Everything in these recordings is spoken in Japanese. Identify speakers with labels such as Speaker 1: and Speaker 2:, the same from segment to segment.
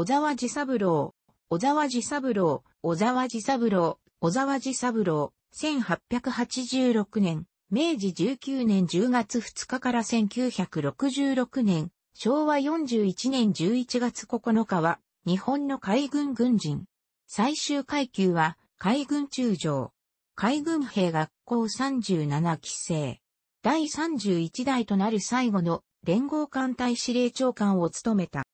Speaker 1: 小沢治三郎、小沢治三郎、小沢治三郎、小沢治三郎、1886年、明治19年10月2日から1966年、昭和41年11月9日は、日本の海軍軍人。最終階級は、海軍中将。海軍兵学校37期生。第31代となる最後の連合艦隊司令長官を務めた。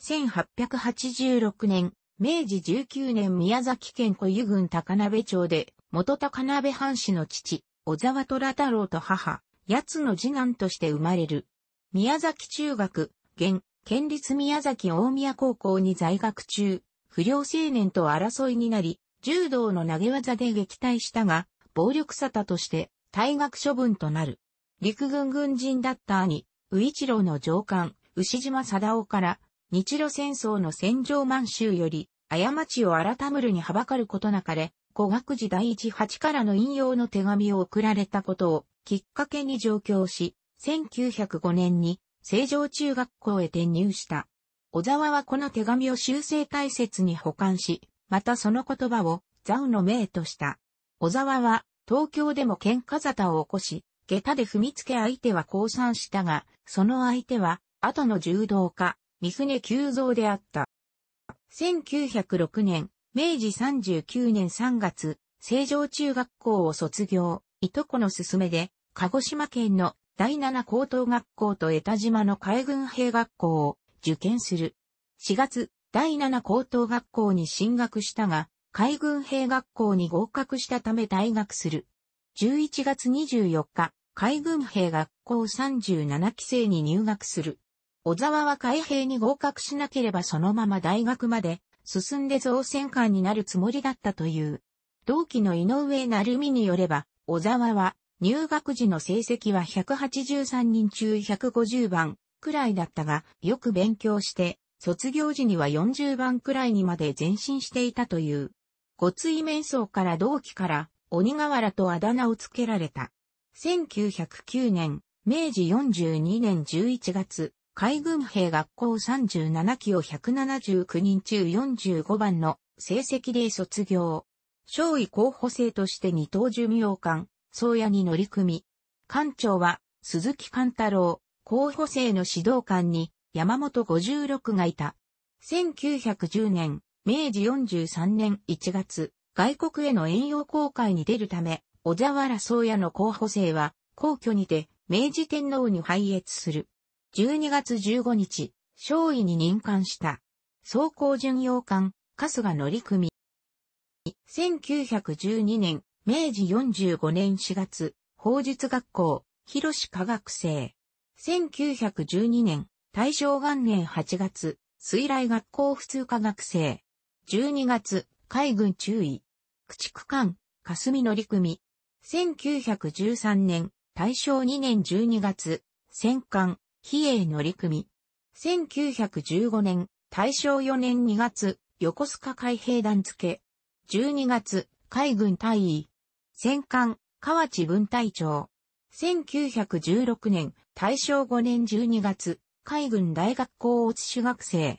Speaker 1: 1886年、明治19年宮崎県小湯郡高鍋町で、元高鍋藩士の父、小沢虎太郎と母、八つの次男として生まれる。宮崎中学、現、県立宮崎大宮高校に在学中、不良青年と争いになり、柔道の投げ技で撃退したが、暴力沙汰として退学処分となる。陸軍軍人だった兄、宇一郎の上官、牛島貞夫から日露戦争の戦場満州より、過ちを改むるにはばかることなかれ、古学時第一八からの引用の手紙を送られたことをきっかけに上京し、1905年に成城中学校へ転入した。小沢はこの手紙を修正大切に保管し、またその言葉をザウの名とした。小沢は東京でも喧嘩沙汰を起こし、下駄で踏みつけ相手は降参したが、その相手は後の柔道家、三船久蔵であった。1906年、明治39年3月、成城中学校を卒業、いとこの勧めで、鹿児島県の第七高等学校と江田島の海軍兵学校を受験する。4月、第七高等学校に進学したが、海軍兵学校に合格したため退学する。11月24日、海軍兵学校37期生に入学する。小沢は海兵に合格しなければそのまま大学まで進んで造船官になるつもりだったという。同期の井上成美によれば、小沢は入学時の成績は183人中150番くらいだったが、よく勉強して、卒業時には40番くらいにまで前進していたという。ごつい面相から同期から鬼瓦とあだ名をつけられた。1909年、明治42年11月、海軍兵学校37期を179人中45番の成績で卒業。少尉候補生として二等寿命官、宗谷に乗り組み、艦長は鈴木貫太郎、候補生の指導官に山本56がいた。1910年、明治43年1月、外国への遠洋航海に出るため、小沢原宗谷の候補生は、皇居にて、明治天皇に拝謁する。12月15日、少尉に任官した。総工巡洋艦、春日乗組。1912年、明治45年4月、法術学校、広志科学生。1912年、大正元年8月、水雷学校普通科学生。12月、海軍注意。駆逐艦、霞乗組。1913年、大正2年12月、戦艦、比叡乗組。1915年、大正4年2月、横須賀海兵団付。12月、海軍大尉。戦艦、河内分隊長。1916年、大正5年12月、海軍大学校落ち学生。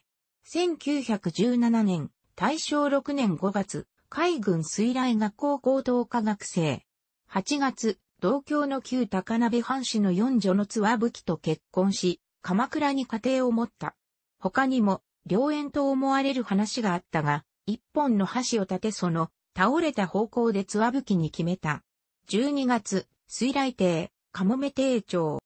Speaker 1: 1917年、大正6年5月、海軍水雷学校高等科学生。8月、同郷の旧高鍋藩士の四女の津和吹と結婚し、鎌倉に家庭を持った。他にも、良縁と思われる話があったが、一本の箸を立てその、倒れた方向で津和吹に決めた。12月、水雷亭、かもめ亭長。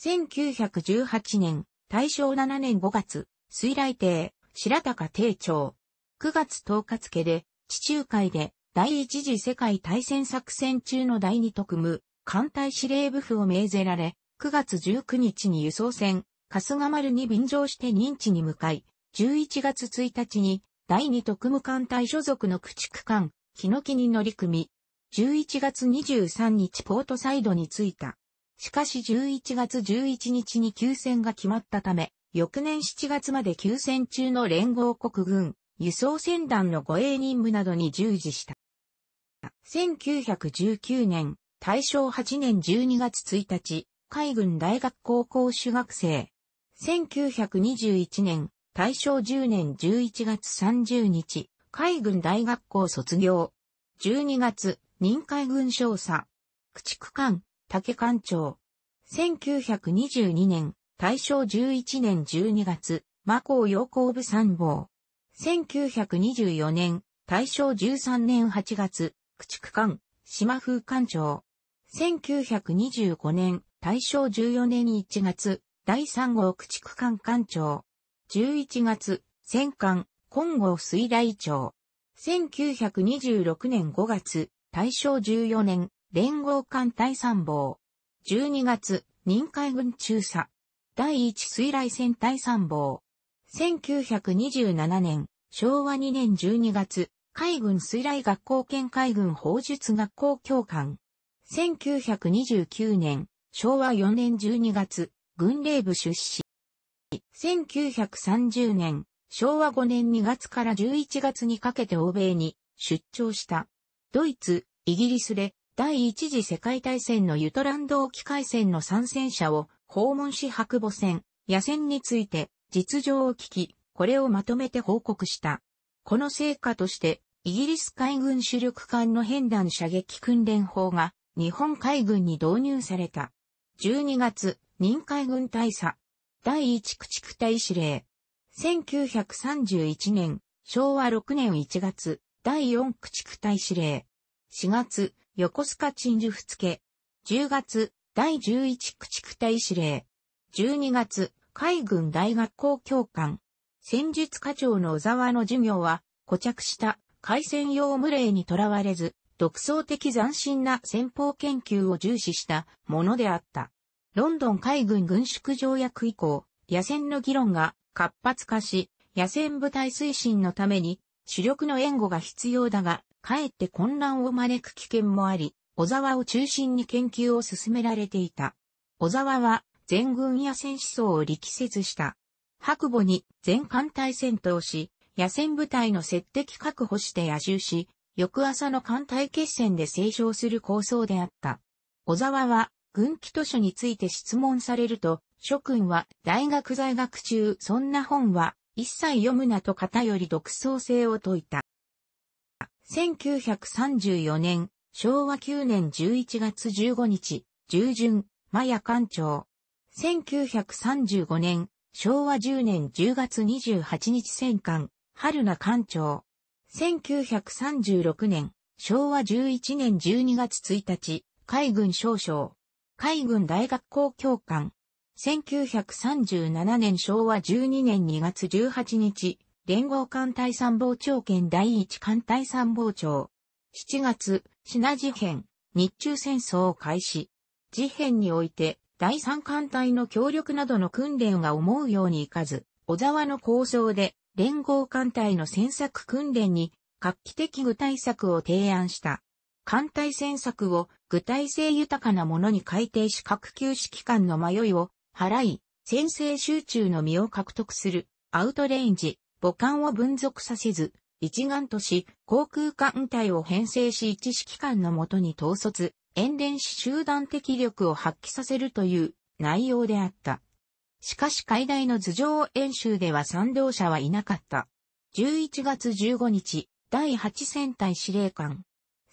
Speaker 1: 1918年、大正7年5月、水雷亭、白高亭長。9月10日付で、地中海で、第一次世界大戦作戦中の第二特務、艦隊司令部府を命ぜられ、9月19日に輸送船、春日丸に便乗して認知に向かい、11月1日に第二特務艦隊所属の駆逐艦、ヒノキに乗り組み、11月23日ポートサイドに着いた。しかし11月11日に休戦が決まったため、翌年7月まで休戦中の連合国軍、輸送船団の護衛任務などに従事した。1919年、大正8年12月1日、海軍大学高校主学生。1921年、大正10年11月30日、海軍大学校卒業。12月、任海軍少佐。駆逐艦、竹艦長。1922年、大正11年12月、魔法洋行部参謀。1924年、大正13年8月、駆逐艦、島風艦長。1925年、大正14年1月、第3号駆逐艦艦長。11月、戦艦、金剛水雷長。1926年5月、大正14年、連合艦第参謀。12月、任海軍中佐。第1水雷戦隊参謀。1927年、昭和2年12月、海軍水雷学校兼海軍法術学校教官。1929年、昭和4年12月、軍令部出資。1930年、昭和5年2月から11月にかけて欧米に出張した。ドイツ、イギリスで第一次世界大戦のユトランド沖海戦の参戦者を訪問し白母戦、野戦について実情を聞き、これをまとめて報告した。この成果として、イギリス海軍主力艦の変弾射撃訓練法が日本海軍に導入された。12月、任海軍大佐。第1駆逐隊司令。1931年、昭和6年1月、第4駆逐隊司令。4月、横須賀鎮守府付。10月、第11駆逐隊司令。12月、海軍大学校教官。戦術課長の小沢の授業は、固着した海戦用無礼にとらわれず、独創的斬新な戦法研究を重視したものであった。ロンドン海軍軍縮条約以降、野戦の議論が活発化し、野戦部隊推進のために主力の援護が必要だが、かえって混乱を招く危険もあり、小沢を中心に研究を進められていた。小沢は全軍野戦思想を力説した。白母に全艦隊戦闘し、野戦部隊の接敵確保して野獣し、翌朝の艦隊決戦で成勝する構想であった。小沢は、軍機図書について質問されると、諸君は大学在学中、そんな本は一切読むなと偏り独創性を説いた。1934年、昭和9年11月15日、従順、マヤ艦長。1935年、昭和10年10月28日戦艦、春名艦長。1936年、昭和11年12月1日、海軍少将。海軍大学校教官。1937年昭和12年2月18日、連合艦隊参謀長兼第一艦隊参謀長。7月、品事変、日中戦争を開始。事変において、第三艦隊の協力などの訓練が思うようにいかず、小沢の構造で連合艦隊の戦策訓練に画期的具体策を提案した。艦隊戦策を具体性豊かなものに改定し各級指揮官の迷いを払い、先制集中の身を獲得する、アウトレインジ、母艦を分属させず、一丸とし、航空艦隊を編成し一指揮官のもとに統率、演練し集団的力を発揮させるという内容であった。しかし海大の頭上演習では賛同者はいなかった。11月15日、第8戦隊司令官。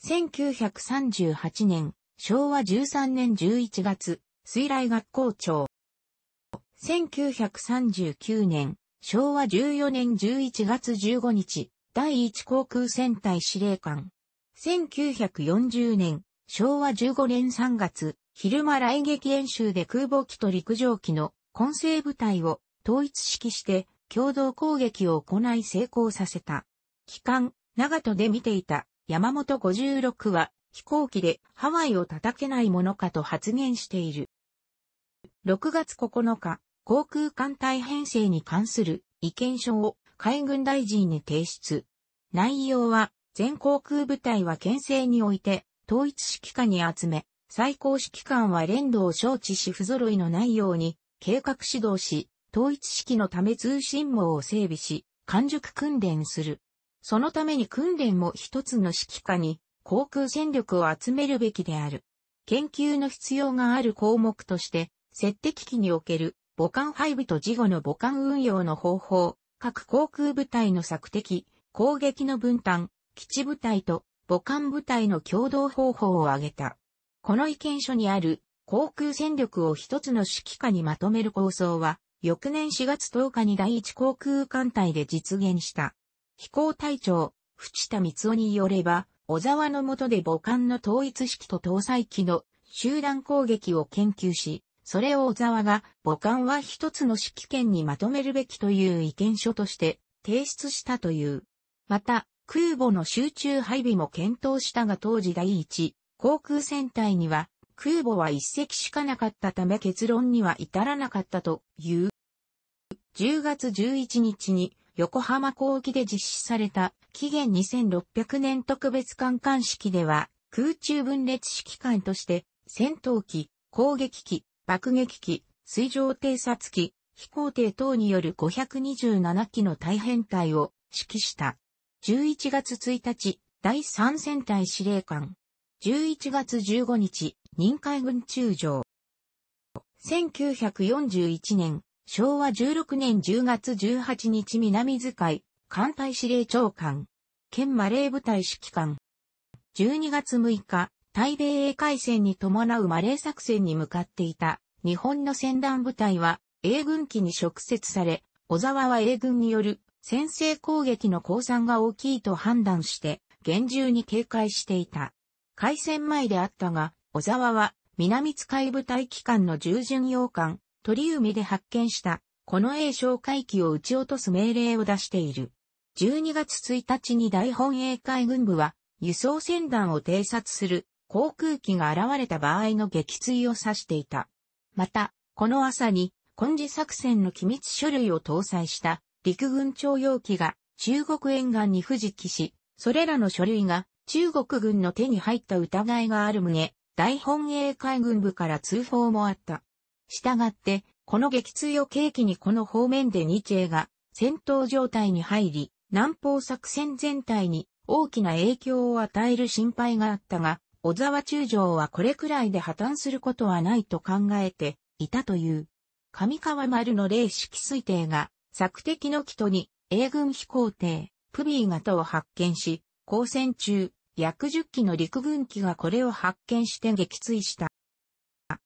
Speaker 1: 1938年、昭和13年11月、水雷学校長。1939年、昭和14年11月15日、第1航空戦隊司令官。1940年、昭和15年3月、昼間来撃演習で空母機と陸上機の混成部隊を統一式して共同攻撃を行い成功させた。機関、長門で見ていた山本56は飛行機でハワイを叩けないものかと発言している。6月9日、航空艦隊編成に関する意見書を海軍大臣に提出。内容は、全航空部隊は県政において統一指揮下に集め、最高指揮官は連動を承知し不揃いのないように計画指導し、統一指揮のため通信網を整備し、完熟訓練する。そのために訓練も一つの指揮下に航空戦力を集めるべきである。研究の必要がある項目として、接敵機における母艦配備と事後の母艦運用の方法、各航空部隊の索敵、攻撃の分担、基地部隊と母艦部隊の共同方法を挙げた。この意見書にある航空戦力を一つの指揮下にまとめる構想は、翌年4月10日に第一航空艦隊で実現した。飛行隊長、淵田光雄によれば、小沢の下で母艦の統一式と搭載機の集団攻撃を研究し、それを小沢が母艦は一つの指揮権にまとめるべきという意見書として提出したという。また、空母の集中配備も検討したが当時第一、航空戦隊には空母は一隻しかなかったため結論には至らなかったという。10月11日に横浜港沖で実施された期限2600年特別艦艦式では空中分裂指揮官として戦闘機、攻撃機、爆撃機、水上偵察機、飛行艇等による527機の大変態を指揮した。11月1日、第3戦隊司令官。11月15日、任海軍中将。1941年、昭和16年10月18日南使い、艦隊司令長官。県マレー部隊指揮官。12月6日、対米英海戦に伴うマレー作戦に向かっていた日本の戦団部隊は英軍機に直接され、小沢は英軍による先制攻撃の降参が大きいと判断して、厳重に警戒していた。海戦前であったが、小沢は南使い部隊機関の従順洋艦、鳥海で発見した、この栄哨海機を撃ち落とす命令を出している。12月1日に大本営海軍部は、輸送船団を偵察する航空機が現れた場合の撃墜を指していた。また、この朝に、根治作戦の機密書類を搭載した陸軍徴用機が中国沿岸に不時期し、それらの書類が中国軍の手に入った疑いがある旨、大本営海軍部から通報もあった。したがって、この撃墜を契機にこの方面で日英が戦闘状態に入り、南方作戦全体に大きな影響を与える心配があったが、小沢中将はこれくらいで破綻することはないと考えていたという。上川丸の霊式推定が索敵の人に、英軍飛行艇、プビー型を発見し、交戦中、約10機の陸軍機がこれを発見して撃墜した。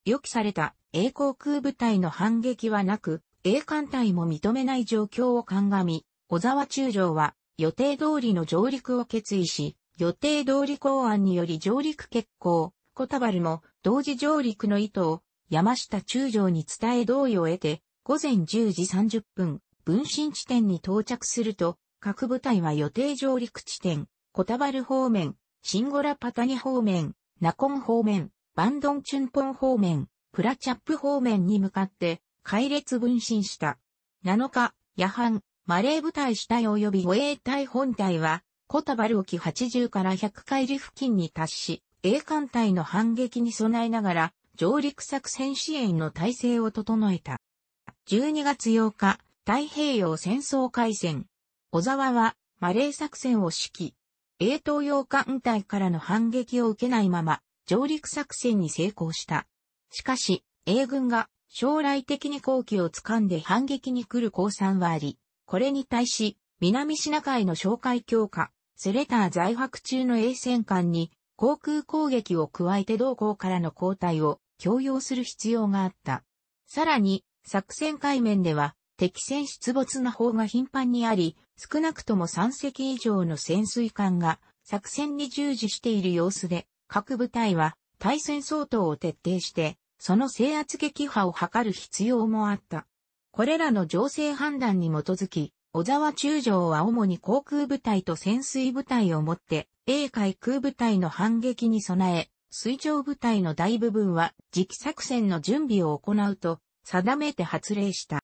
Speaker 1: 予期された英航空部隊の反撃はなく、英艦隊も認めない状況を鑑み、小沢中将は予定通りの上陸を決意し、予定通り公安により上陸決行、小田原も同時上陸の意図を山下中将に伝え同意を得て、午前10時30分、分身地点に到着すると、各部隊は予定上陸地点、コタバル方面、シンゴラパタニ方面、ナコン方面、バンドンチュンポン方面、プラチャップ方面に向かって、回列分身した。7日、夜半、マレー部隊主体及び護衛隊本隊は、コタバル沖80から100海里付近に達し、英艦隊の反撃に備えながら、上陸作戦支援の体制を整えた。12月8日、太平洋戦争開戦。小沢はマレー作戦を指揮。英東洋艦隊からの反撃を受けないまま上陸作戦に成功した。しかし、英軍が将来的に後期を掴んで反撃に来る降参はあり、これに対し、南シナ海の哨戒強化、セレター在泊中の衛戦艦に航空攻撃を加えて同行からの交代を強要する必要があった。さらに、作戦海面では敵船出没の方が頻繁にあり、少なくとも3隻以上の潜水艦が作戦に従事している様子で、各部隊は対戦相当を徹底して、その制圧撃破を図る必要もあった。これらの情勢判断に基づき、小沢中将は主に航空部隊と潜水部隊を持って、英海空部隊の反撃に備え、水上部隊の大部分は時期作戦の準備を行うと定めて発令した。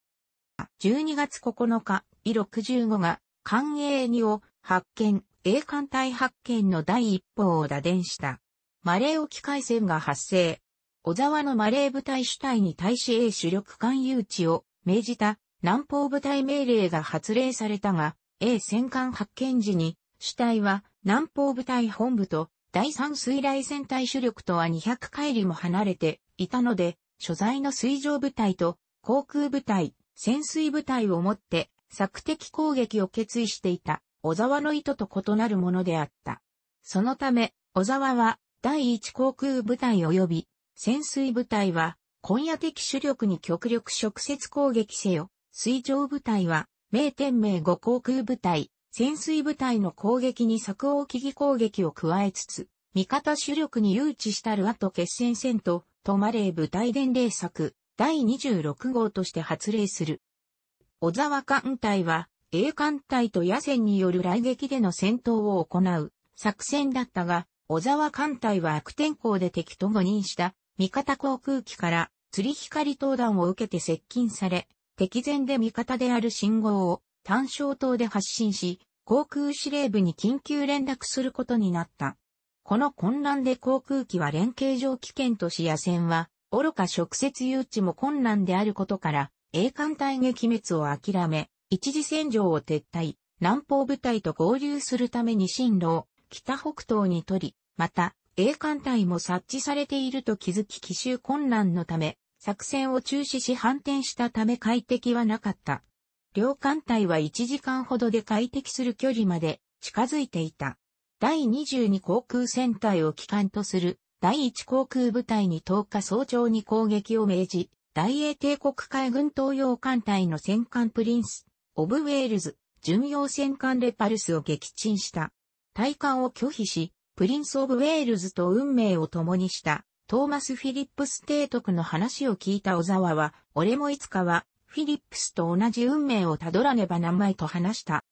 Speaker 1: 12月9日、イ65が、官営にを発見、英艦隊発見の第一報を打電した。マレー沖海戦が発生。小沢のマレー部隊主体に対し A 主力艦誘致を命じた南方部隊命令が発令されたが、A 戦艦発見時に、主体は南方部隊本部と第三水雷戦隊主力とは200海里も離れていたので、所在の水上部隊と航空部隊、潜水部隊をもって索敵攻撃を決意していた小沢の意図と異なるものであった。そのため、小沢は第一航空部隊及び潜水部隊は今夜的主力に極力直接攻撃せよ。水上部隊は名天名五航空部隊、潜水部隊の攻撃に作王機技攻撃を加えつつ、味方主力に誘致したる後決戦戦と、トマレー部隊伝令作、第26号として発令する。小沢艦隊は、A 艦隊と野戦による雷撃での戦闘を行う作戦だったが、小沢艦隊は悪天候で敵と誤認した味方航空機から釣り光灯弾を受けて接近され、敵前で味方である信号を単焦灯で発信し、航空司令部に緊急連絡することになった。この混乱で航空機は連携上危険とし野戦は愚か直接誘致も困難であることから、英艦隊撃滅を諦め、一時戦場を撤退、南方部隊と合流するために進路を北北東に取り、また、英艦隊も察知されていると気づき奇襲困難のため、作戦を中止し反転したため快適はなかった。両艦隊は1時間ほどで快適する距離まで近づいていた。第22航空戦隊を機関とする第一航空部隊に10日早朝に攻撃を命じ、大英帝国海軍東洋艦隊の戦艦プリンス、オブウェールズ、巡洋戦艦レパルスを撃沈した。対艦を拒否し、プリンス・オブ・ウェールズと運命を共にした、トーマス・フィリップス提督の話を聞いた小沢は、俺もいつかは、フィリップスと同じ運命をたどらねばな前いと話した。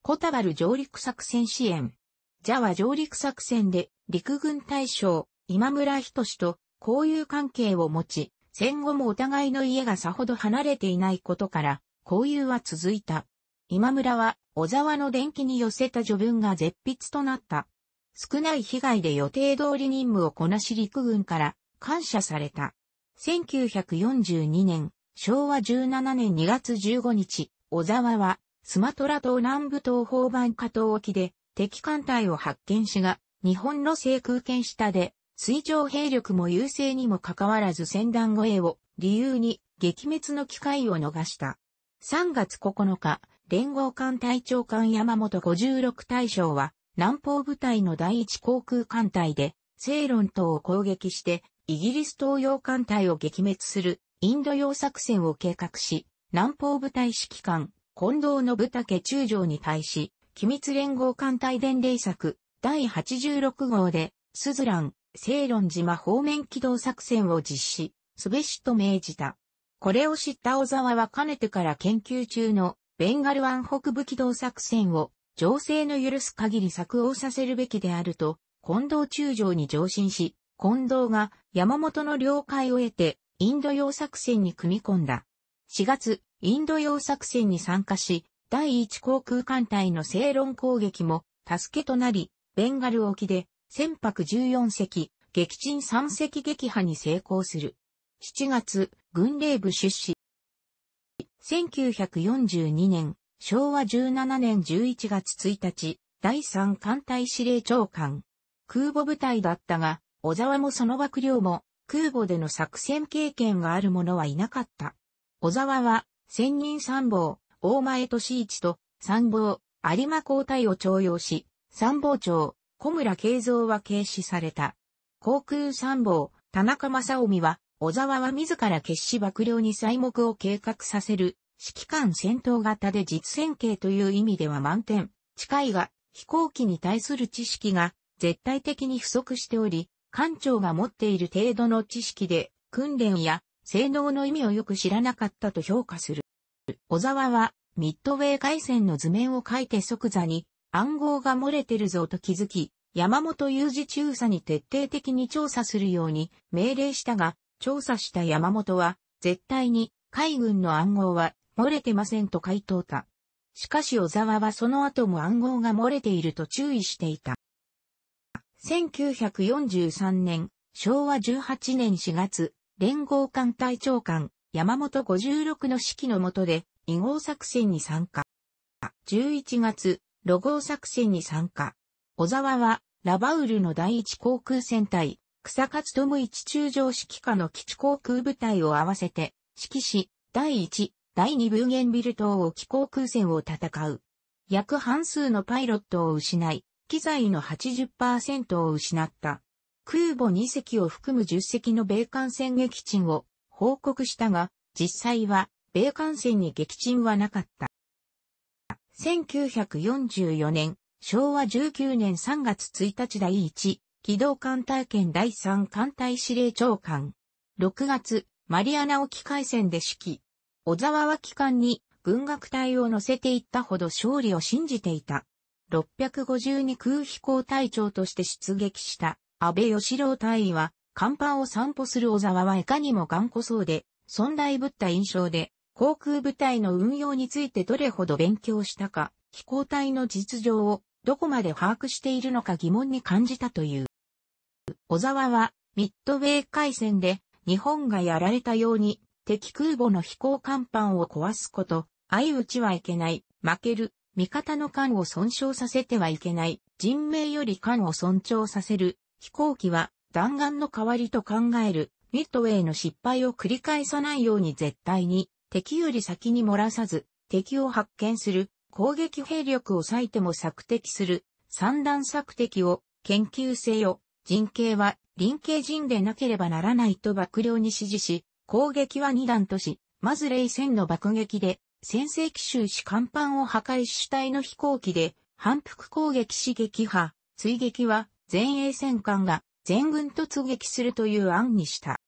Speaker 1: コタバル上陸作戦支援。ジャワ上陸作戦で陸軍大将今村仁と交友関係を持ち、戦後もお互いの家がさほど離れていないことから、交友は続いた。今村は小沢の伝記に寄せた序文が絶筆となった。少ない被害で予定通り任務をこなし陸軍から感謝された。1942年、昭和17年2月15日、小沢はスマトラ島南部島方番下島沖で敵艦隊を発見しが、日本の制空権下で、水上兵力も優勢にもかかわらず戦団護衛を理由に撃滅の機会を逃した。3月9日、連合艦隊長官山本56大将は、南方部隊の第一航空艦隊で、セイロン島を攻撃して、イギリス東洋艦隊を撃滅するインド洋作戦を計画し、南方部隊指揮官、近藤信武中将に対し、機密連合艦隊伝令作第86号で、スズラン、セイロン島方面機動作戦を実施、すべしと命じた。これを知った小沢はかねてから研究中のベンガル湾北部機動作戦を情勢の許す限り作応させるべきであると、近藤中将に上申し、近藤が山本の了解を得て、インド洋作戦に組み込んだ。4月、インド洋作戦に参加し、第一航空艦隊の正論攻撃も助けとなり、ベンガル沖で船舶14隻、撃沈3隻撃破に成功する。7月、軍令部出資。1942年、昭和17年11月1日、第3艦隊司令長官。空母部隊だったが、小沢もその幕僚も、空母での作戦経験がある者はいなかった。小沢は、千人参謀、大前俊一と参謀、有馬交代を徴用し、参謀長、小村慶三は軽視された。航空参謀、田中正臣は、小沢は自ら決死幕僚に細木を計画させる、指揮官戦闘型で実戦形という意味では満点、近いが、飛行機に対する知識が絶対的に不足しており、艦長が持っている程度の知識で、訓練や性能の意味をよく知らなかったと評価する。小沢はミッドウェー海戦の図面を書いて即座に暗号が漏れてるぞと気づき、山本雄二中佐に徹底的に調査するように命令したが、調査した山本は、絶対に海軍の暗号は漏れてませんと回答た。しかし小沢はその後も暗号が漏れていると注意していた。1943年、昭和18年4月、連合艦隊長官、山本56の指揮の下で2号作戦に参加。11月、ロ号作戦に参加。小沢は、ラバウルの第一航空戦隊、草勝智一中将指揮下の基地航空部隊を合わせて、指揮し、第1、第2ブーゲンビル島機航空戦を戦う。約半数のパイロットを失い、機材の80%を失った。空母2隻を含む10隻の米艦戦撃沈を報告したが、実際は、米艦船に撃沈はなかった。1944年、昭和19年3月1日第1、機動艦隊県第3艦隊司令長官。6月、マリアナ沖海戦で指揮。小沢は機関に軍学隊を乗せていったほど勝利を信じていた。652空飛行隊長として出撃した安倍義郎隊員は甲板を散歩する小沢はいかにも頑固そうで、存在ぶった印象で、航空部隊の運用についてどれほど勉強したか、飛行隊の実情をどこまで把握しているのか疑問に感じたという。小沢は、ミッドウェー海戦で、日本がやられたように、敵空母の飛行甲板を壊すこと、相打ちはいけない、負ける、味方の艦を損傷させてはいけない、人命より艦を尊重させる、飛行機は弾丸の代わりと考える、ミッドウェイの失敗を繰り返さないように絶対に、敵より先に漏らさず、敵を発見する、攻撃兵力を割いても索敵する、三段索敵を、研究せよ、陣形は、臨形陣でなければならないと幕僚に指示し、攻撃は二段とし、まず冷戦の爆撃で、先制奇襲し甲板を破壊主体の飛行機で、反復攻撃し撃破、追撃は前衛戦艦が全軍突撃するという案にした。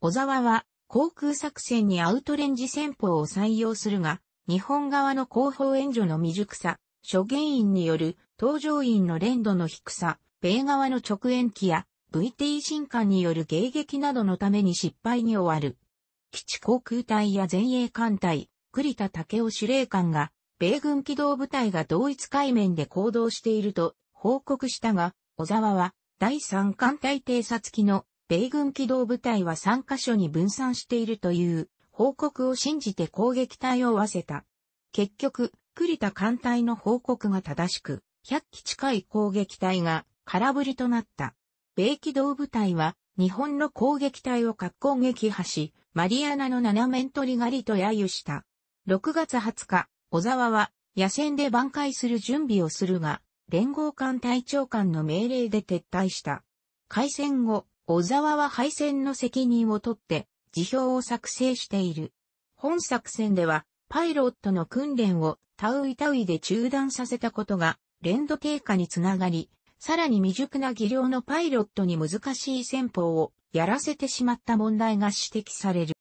Speaker 1: 小沢は航空作戦にアウトレンジ戦法を採用するが、日本側の後方援助の未熟さ、諸原因による搭乗員の連度の低さ、米側の直延機や VT 進化による迎撃などのために失敗に終わる。基地航空隊や前衛艦隊、栗田武雄司令官が、米軍機動部隊が同一海面で行動していると報告したが、小沢は第3艦隊偵察機の米軍機動部隊は3カ所に分散しているという報告を信じて攻撃隊を合わせた。結局、栗田艦隊の報告が正しく、100機近い攻撃隊が空振りとなった。米機動部隊は日本の攻撃隊を格好撃破し、マリアナの斜面取り狩りと揶揄した。6月20日、小沢は野戦で挽回する準備をするが、連合艦隊長官の命令で撤退した。開戦後、小沢は敗戦の責任を取って、辞表を作成している。本作戦では、パイロットの訓練をタウイタウイで中断させたことが、連度低下につながり、さらに未熟な技量のパイロットに難しい戦法をやらせてしまった問題が指摘される。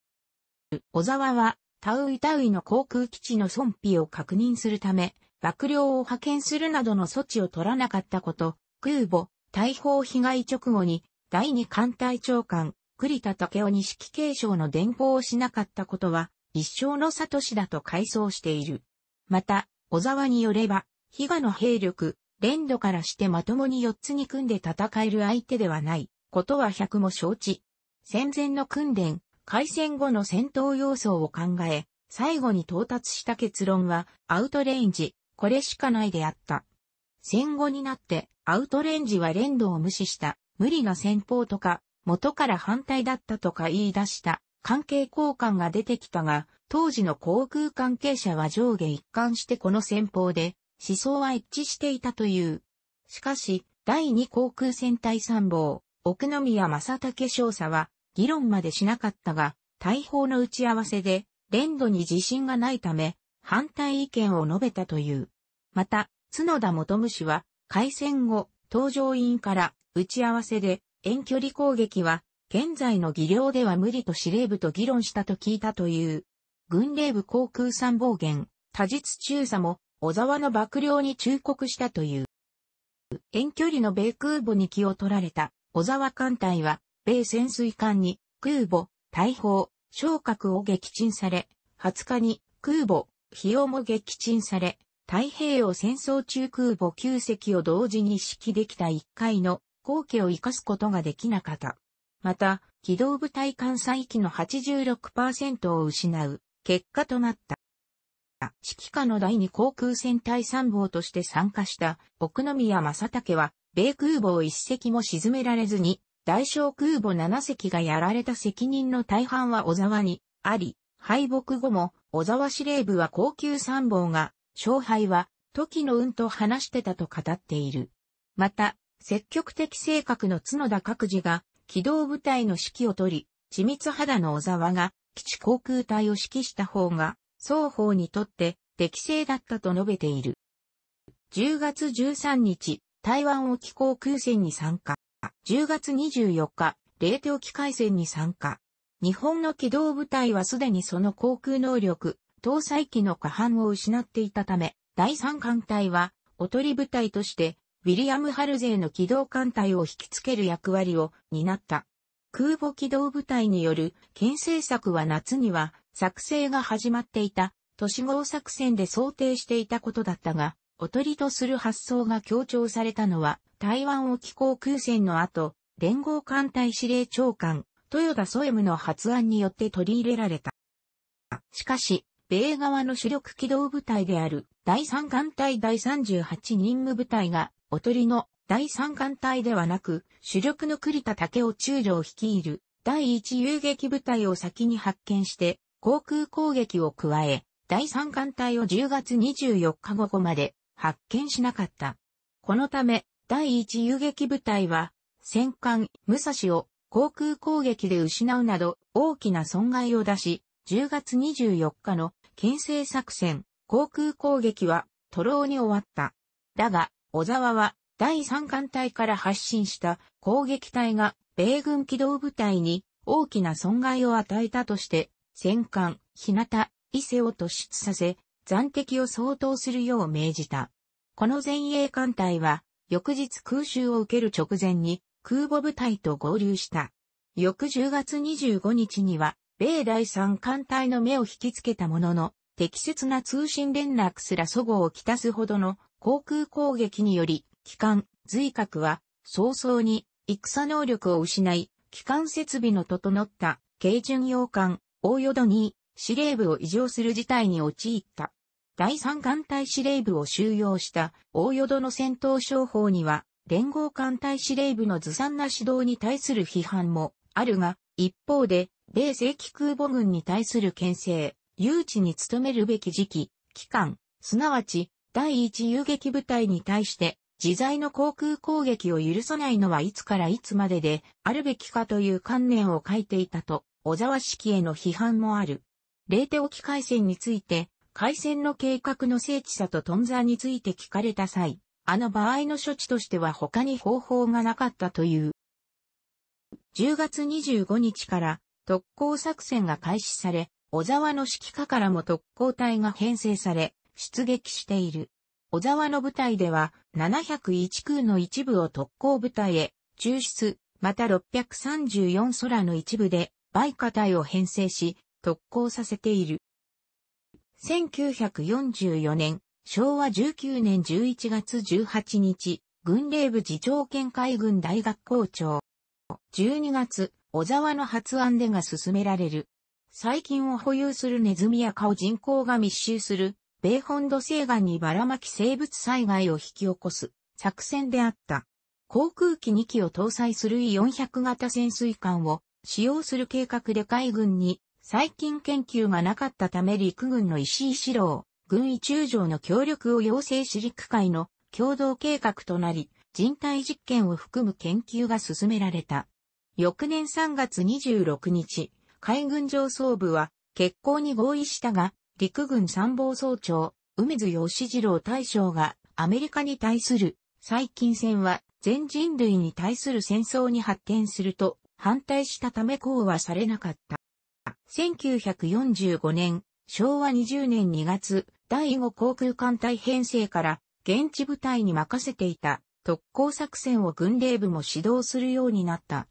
Speaker 1: 小沢は、タウイタウイの航空基地の損否を確認するため、幕僚を派遣するなどの措置を取らなかったこと、空母、大砲被害直後に、第二艦隊長官、栗田武雄に指揮継承の伝報をしなかったことは、一生の里氏しだと回想している。また、小沢によれば、比嘉の兵力、連度からしてまともに四つに組んで戦える相手ではない、ことは百も承知。戦前の訓練、開戦後の戦闘要素を考え、最後に到達した結論は、アウトレインジ、これしかないであった。戦後になってアウトレンジは連動を無視した無理な戦法とか元から反対だったとか言い出した関係交換が出てきたが当時の航空関係者は上下一貫してこの戦法で思想は一致していたという。しかし第二航空戦隊参謀奥宮正武少佐は議論までしなかったが大砲の打ち合わせで連動に自信がないため反対意見を述べたという。また、角田元虫は、開戦後、登場員から打ち合わせで、遠距離攻撃は、現在の技量では無理と司令部と議論したと聞いたという。軍令部航空参謀元、多実中佐も、小沢の幕僚に忠告したという。遠距離の米空母に気を取られた、小沢艦隊は、米潜水艦に、空母、大砲、昇格を撃沈され、20日に、空母、費用も撃沈され、太平洋戦争中空母9隻を同時に指揮できた1回の後期を生かすことができなかった。また、機動部隊艦載機の86%を失う結果となった。指揮下の第2航空戦隊参謀として参加した奥宮正武は、米空母を1隻も沈められずに、大小空母7隻がやられた責任の大半は小沢にあり、敗北後も小沢司令部は高級参謀が勝敗は、時の運と話してたと語っている。また、積極的性格の角田各自が、機動部隊の指揮を取り、緻密肌の小沢が、基地航空隊を指揮した方が、双方にとって適正だったと述べている。10月13日、台湾沖航空戦に参加。10月24日、冷凍機海戦に参加。日本の機動部隊はすでにその航空能力、搭載機の下半を失っていたため、第三艦隊は、おとり部隊として、ウィリアム・ハルゼーの機動艦隊を引きつける役割を担った。空母機動部隊による牽制策は夏には作成が始まっていた都市号作戦で想定していたことだったが、おとりとする発想が強調されたのは台湾沖航空戦の後、連合艦隊司令長官、豊田ソエムの発案によって取り入れられた。しかし、米側の主力機動部隊である第3艦隊第38任務部隊が、おとりの第3艦隊ではなく、主力の栗田武雄中将率いる第一遊撃部隊を先に発見して、航空攻撃を加え、第3艦隊を10月24日午後まで発見しなかった。このため、第一遊撃部隊は、戦艦、武蔵を航空攻撃で失うなど大きな損害を出し、10月24日の牽制作戦、航空攻撃は、徒労に終わった。だが、小沢は、第三艦隊から発進した攻撃隊が、米軍機動部隊に大きな損害を与えたとして、戦艦、日向、伊勢を突出させ、残敵を相当するよう命じた。この前衛艦隊は、翌日空襲を受ける直前に空母部隊と合流した。翌10月25日には、米第三艦隊の目を引きつけたものの、適切な通信連絡すら祖語をきたすほどの航空攻撃により、機関、随核は早々に戦能力を失い、機関設備の整った軽巡洋艦、大淀に司令部を異常する事態に陥った。第三艦隊司令部を収容した大淀の戦闘商法には、連合艦隊司令部のずさんな指導に対する批判もあるが、一方で、米正規空母軍に対する牽制、誘致に努めるべき時期、期間、すなわち、第一遊撃部隊に対して、自在の航空攻撃を許さないのはいつからいつまでで、あるべきかという観念を書いていたと、小沢式への批判もある。冷テ沖海戦について、海戦の計画の精緻さとトンザーについて聞かれた際、あの場合の処置としては他に方法がなかったという。10月25日から特攻作戦が開始され、小沢の指揮下からも特攻隊が編成され、出撃している。小沢の部隊では、701空の一部を特攻部隊へ、抽出、また634空の一部で、梅下隊を編成し、特攻させている。1944年、昭和19年11月18日、軍令部次長兼海軍大学校長。12月、小沢の発案でが進められる。細菌を保有するネズミや顔を人口が密集する、米本土西岸にばらまき生物災害を引き起こす作戦であった。航空機2機を搭載する E400 型潜水艦を使用する計画で海軍に最近研究がなかったため陸軍の石井四郎、軍医中将の協力を要請し陸海の共同計画となり、人体実験を含む研究が進められた。翌年3月26日、海軍上層部は、決行に合意したが、陸軍参謀総長、梅津義次郎大将が、アメリカに対する、最近戦は、全人類に対する戦争に発展すると、反対したため講はされなかった。1945年、昭和20年2月、第5航空艦隊編成から、現地部隊に任せていた、特攻作戦を軍令部も指導するようになった。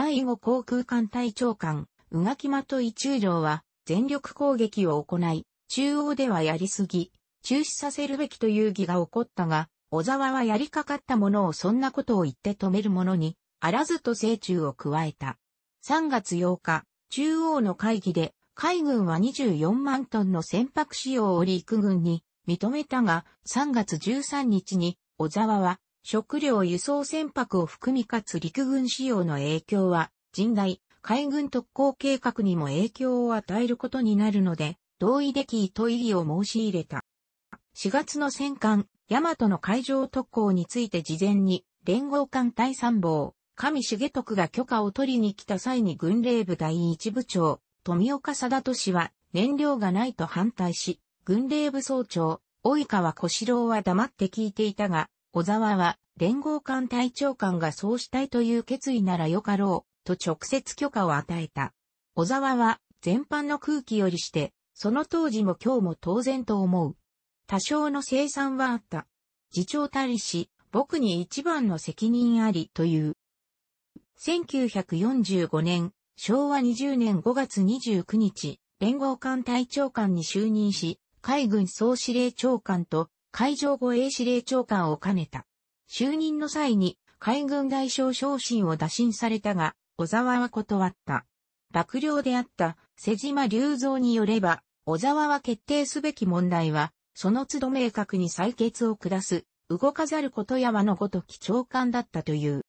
Speaker 1: 第5航空艦隊長官、宇垣的伊中将は、全力攻撃を行い、中央ではやりすぎ、中止させるべきという儀が起こったが、小沢はやりかかったものをそんなことを言って止めるものに、あらずと成中を加えた。3月8日、中央の会議で、海軍は24万トンの船舶使用を陸軍に認めたが、3月13日に、小沢は食料輸送船舶を含みかつ陸軍使用の影響は、甚大、海軍特攻計画にも影響を与えることになるので、同意できと異議を申し入れた。4月の戦艦、大和の海上特攻について事前に、連合艦隊参謀、上重徳が許可を取りに来た際に軍令部第一部長、富岡貞俊は燃料がないと反対し、軍令部総長、及川小四郎は黙って聞いていたが、小沢は、連合艦隊長官がそうしたいという決意ならよかろう、と直接許可を与えた。小沢は、全般の空気よりして、その当時も今日も当然と思う。多少の生産はあった。次長たりし、僕に一番の責任ありという。1945年、昭和20年5月29日、連合艦隊長官に就任し、海軍総司令長官と海上護衛司令長官を兼ねた。就任の際に海軍大将昇進を打診されたが、小沢は断った。幕僚であった瀬島隆三によれば、小沢は決定すべき問題は、その都度明確に採決を下す、動かざることやはのごとき長官だったという。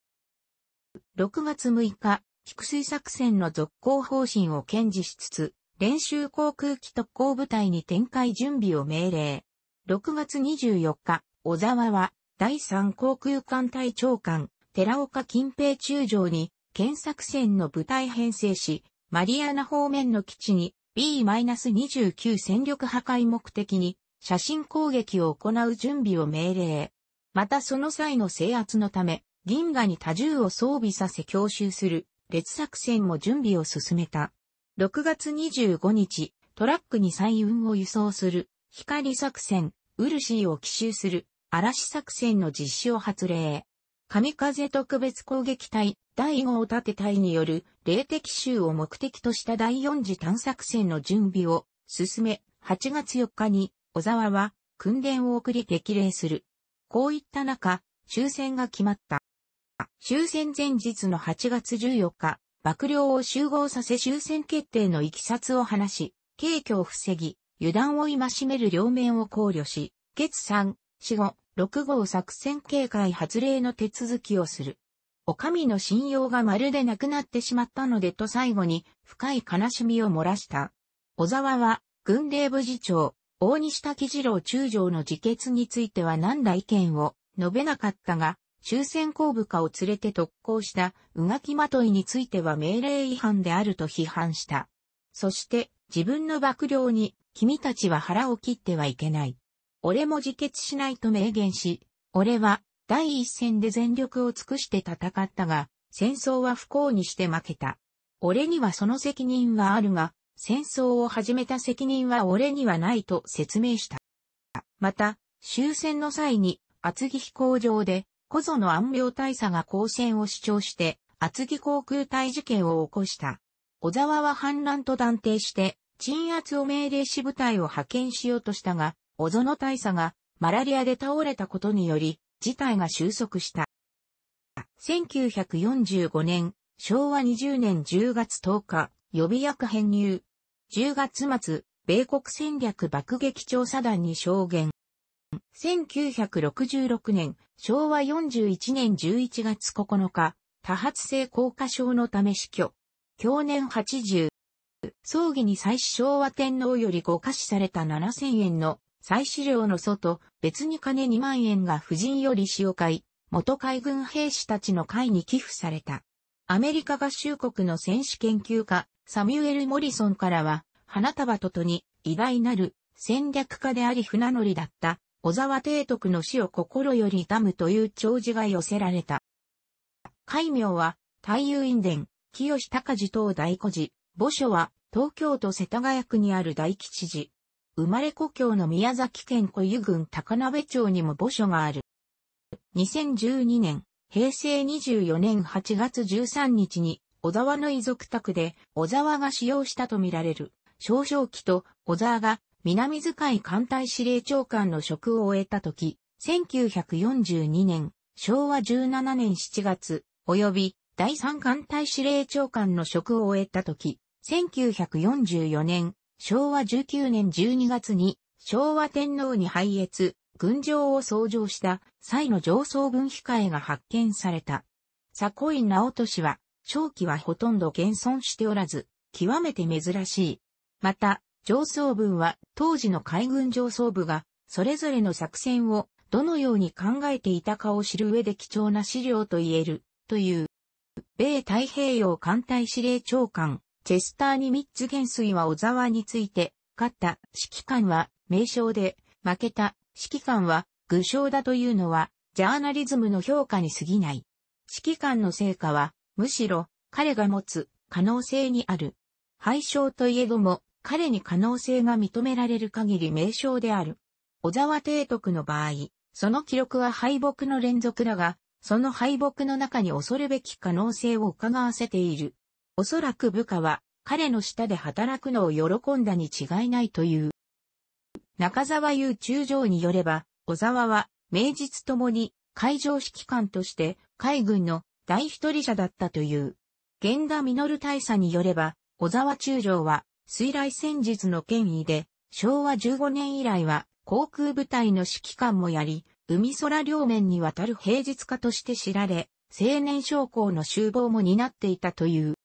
Speaker 1: 6月6日、菊水作戦の続行方針を堅持しつつ、練習航空機特攻部隊に展開準備を命令。6月24日、小沢は、第3航空艦隊長官、寺岡近平中将に、検索船の部隊編成し、マリアナ方面の基地に B-29 戦力破壊目的に写真攻撃を行う準備を命令。またその際の制圧のため、銀河に多重を装備させ強襲する列作戦も準備を進めた。6月25日、トラックに彩雲を輸送する光作戦ウルシーを奇襲する嵐作戦の実施を発令。神風特別攻撃隊第5を立て隊による霊的襲を目的とした第4次探索戦の準備を進め、8月4日に小沢は訓練を送り激励する。こういった中、終戦が決まった。終戦前日の8月14日、幕僚を集合させ終戦決定の行きさつを話し、軽挙を防ぎ、油断を戒める両面を考慮し、月3、4号、6号作戦警戒発令の手続きをする。お上の信用がまるでなくなってしまったのでと最後に深い悲しみを漏らした。小沢は、軍令部次長、大西滝次郎中将の自決については何ら意見を述べなかったが、終戦後部下を連れて特攻したうがきまといについては命令違反であると批判した。そして、自分の幕僚に君たちは腹を切ってはいけない。俺も自決しないと明言し、俺は第一線で全力を尽くして戦ったが、戦争は不幸にして負けた。俺にはその責任はあるが、戦争を始めた責任は俺にはないと説明した。また、終戦の際に厚木飛行場で、こぞの安病大佐が交戦を主張して、厚木航空隊事件を起こした。小沢は反乱と断定して、鎮圧を命令し部隊を派遣しようとしたが、小園大佐がマラリアで倒れたことにより、事態が収束した。1945年、昭和20年10月10日、予備役編入。10月末、米国戦略爆撃調査団に証言。1966年、昭和41年11月9日、多発性硬化症のため死去。去年80。葬儀に祭祀昭和天皇よりご可視された7000円の祭祀料の祖と別に金2万円が夫人より使用会、元海軍兵士たちの会に寄付された。アメリカ合衆国の戦士研究家、サミュエル・モリソンからは、花束ととに偉大なる戦略家であり船乗りだった小沢提督の死を心より痛むという弔辞が寄せられた。戒名は、太遊院伝、清高寺等大古寺、墓所は、東京都世田谷区にある大吉寺。生まれ故郷の宮崎県小湯郡高鍋町にも墓所がある。2012年、平成24年8月13日に、小沢の遺族宅で、小沢が使用したとみられる、少々期と小沢が、南遣い艦隊司令長官の職を終えた時、1942年、昭和17年7月、及び、第三艦隊司令長官の職を終えた時、1944年、昭和19年12月に昭和天皇に拝謁、軍場を創上した際の上層軍控えが発見された。古井直俊は、正規はほとんど現存しておらず、極めて珍しい。また、上層軍は当時の海軍上層部が、それぞれの作戦をどのように考えていたかを知る上で貴重な資料と言える、という。米太平洋艦隊司令長官、チェスターにミッツ元帥は小沢について、勝った指揮官は名称で、負けた指揮官は具象だというのは、ジャーナリズムの評価に過ぎない。指揮官の成果は、むしろ彼が持つ可能性にある。敗傷といえども、彼に可能性が認められる限り名称である。小沢提督の場合、その記録は敗北の連続だが、その敗北の中に恐るべき可能性を伺わせている。おそらく部下は彼の下で働くのを喜んだに違いないという。中沢優中将によれば、小沢は名実ともに海上指揮官として海軍の第一人者だったという。源田実大佐によれば、小沢中将は水雷戦術の権威で、昭和15年以来は航空部隊の指揮官もやり、海空両面にわたる平日家として知られ、青年将校の集合も担っていたという。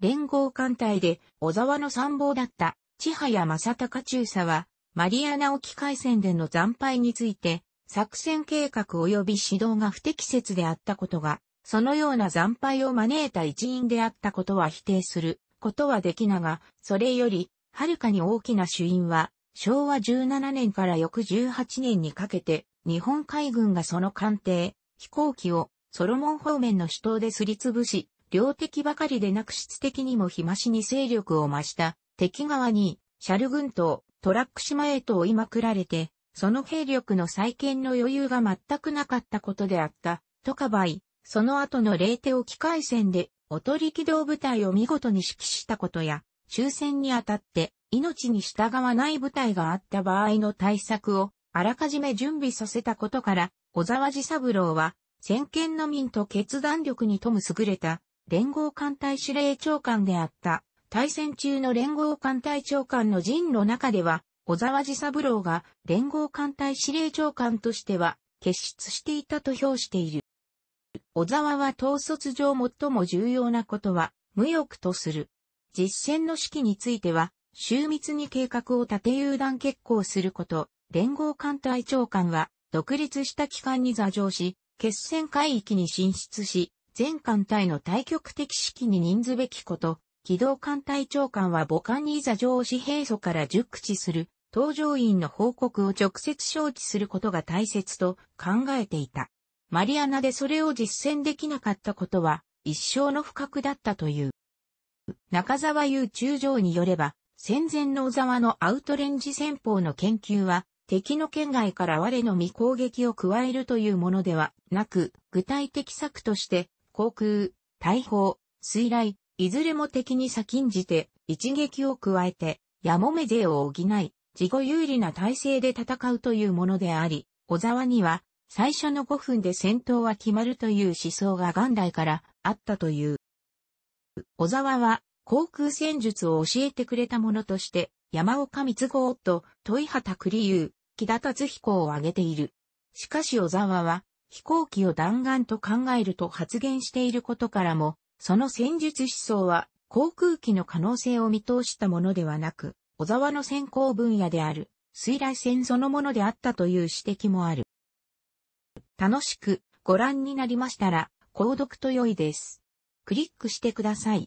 Speaker 1: 連合艦隊で小沢の参謀だった千早正隆中佐は、マリアナ沖海戦での惨敗について、作戦計画及び指導が不適切であったことが、そのような惨敗を招いた一因であったことは否定することはできなが、それより、はるかに大きな主因は、昭和17年から翌18年にかけて、日本海軍がその艦艇、飛行機をソロモン方面の首都ですりつぶし、量的ばかりでなく質的にも日増しに勢力を増した敵側にシャル軍島、トラック島へと追いまくられて、その兵力の再建の余裕が全くなかったことであった、とかばい、その後の霊手を機械戦で、おとり機動部隊を見事に指揮したことや、終戦にあたって命に従わない部隊があった場合の対策をあらかじめ準備させたことから、小沢治三郎は、先見の民と決断力に富む優れた連合艦隊司令長官であった、対戦中の連合艦隊長官の陣の中では、小沢治三郎が連合艦隊司令長官としては、結出していたと評している。小沢は統率上最も重要なことは、無欲とする。実践の指揮については、周密に計画を立て誘断決行すること、連合艦隊長官は、独立した機関に座上し、決戦海域に進出し、全艦隊の対極的式に任ずべきこと、機動艦隊長官は母艦に座上司兵素から熟知する、搭乗員の報告を直接承知することが大切と考えていた。マリアナでそれを実践できなかったことは一生の不覚だったという。中沢優中将によれば、戦前の小沢のアウトレンジ戦法の研究は、敵の県外から我の未攻撃を加えるというものではなく、具体的策として、航空、大砲、水雷、いずれも敵に先んじて、一撃を加えて、やもめ勢を補い、自己有利な体制で戦うというものであり、小沢には、最初の5分で戦闘は決まるという思想が元来からあったという。小沢は、航空戦術を教えてくれたものとして、山岡光郷と、豊畑栗優、木田達彦を挙げている。しかし小沢は、飛行機を弾丸と考えると発言していることからも、その戦術思想は航空機の可能性を見通したものではなく、小沢の先行分野である、水雷戦そのものであったという指摘もある。楽しくご覧になりましたら、購読と良いです。クリックしてください。